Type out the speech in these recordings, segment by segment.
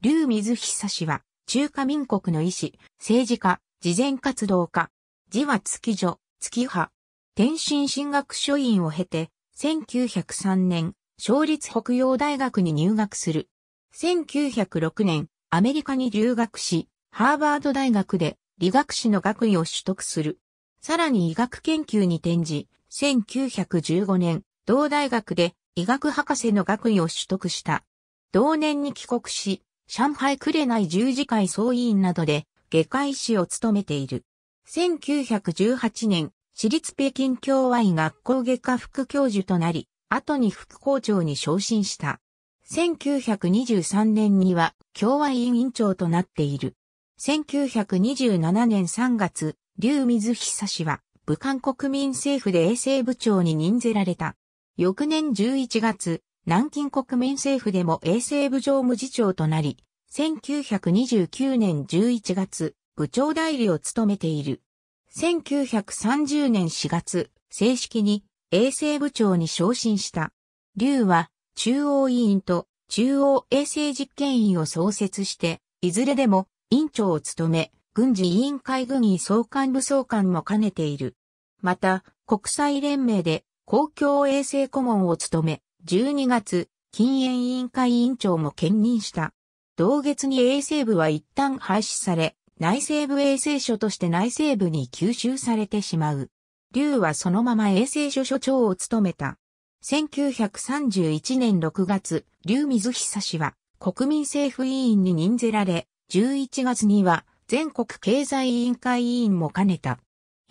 劉水久氏は、中華民国の医師、政治家、慈善活動家、字は月女、月派、天津進学書院を経て、1903年、勝立北洋大学に入学する。1906年、アメリカに留学し、ハーバード大学で理学士の学位を取得する。さらに医学研究に転じ、1915年、同大学で医学博士の学位を取得した。同年に帰国し、上海くれない十字会総委員などで、下医士を務めている。1918年、私立北京協和医学校外科副教授となり、後に副校長に昇進した。1923年には、共和委員長となっている。1927年3月、劉水久氏は、武漢国民政府で衛生部長に任ぜられた。翌年11月、南京国民政府でも衛生部常無次長となり、1929年11月、部長代理を務めている。1930年4月、正式に衛生部長に昇進した。劉は中央委員と中央衛生実験員を創設して、いずれでも委員長を務め、軍事委員会軍医総監部総監も兼ねている。また、国際連盟で公共衛生顧問を務め、12月、禁煙委員会委員長も兼任した。同月に衛生部は一旦廃止され、内政部衛生所として内政部に吸収されてしまう。劉はそのまま衛生所所長を務めた。1931年6月、劉水久氏は国民政府委員に任ぜられ、11月には全国経済委員会委員も兼ねた。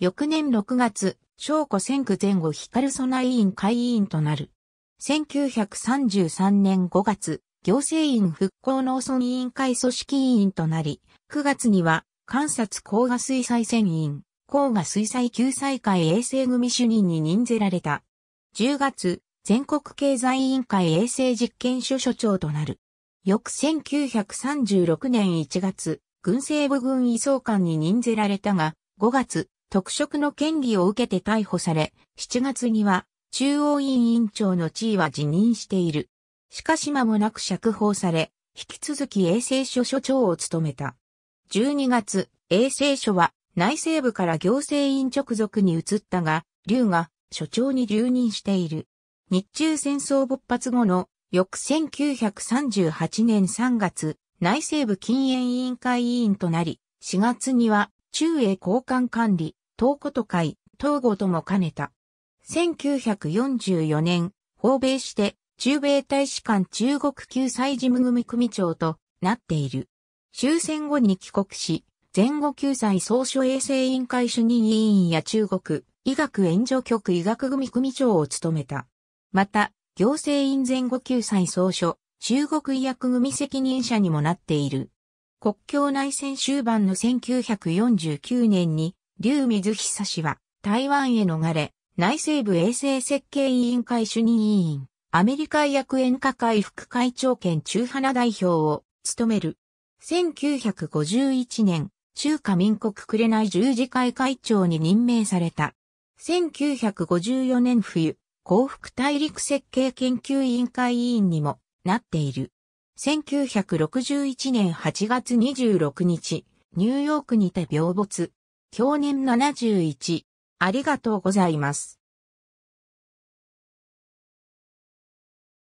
翌年6月、小子選区前後光ナ委員会委員となる。1933年5月、行政院復興農村委員会組織委員となり、9月には、観察工賀水災船員、工賀水災救済会衛生組主任に任ぜられた。10月、全国経済委員会衛生実験所所長となる。翌1936年1月、軍政部軍移送官に任ぜられたが、5月、特色の権利を受けて逮捕され、7月には中央委員委員長の地位は辞任している。しかし間もなく釈放され、引き続き衛生所所長を務めた。12月、衛生所は内政部から行政院直属に移ったが、劉が所長に留任している。日中戦争勃発後の翌1938年3月、内政部禁煙委員会委員となり、4月には中英交換管理、東古都会、東郷とも兼ねた。1944年、訪米して、中米大使館中国救済事務組組長となっている。終戦後に帰国し、前後救済総書衛生委員会主任委員や中国医学援助局医学組組長を務めた。また、行政院前後救済総書、中国医薬組責任者にもなっている。国境内戦終盤の1949年に、劉水久氏は台湾へ逃れ、内西部衛生設計委員会主任委員、アメリカ薬園科会副会長兼中花代表を務める。1951年、中華民国紅十字会会長に任命された。1954年冬、幸福大陸設計研究委員会委員にもなっている。1961年8月26日、ニューヨークにて病没。去年71。ありがとうございます。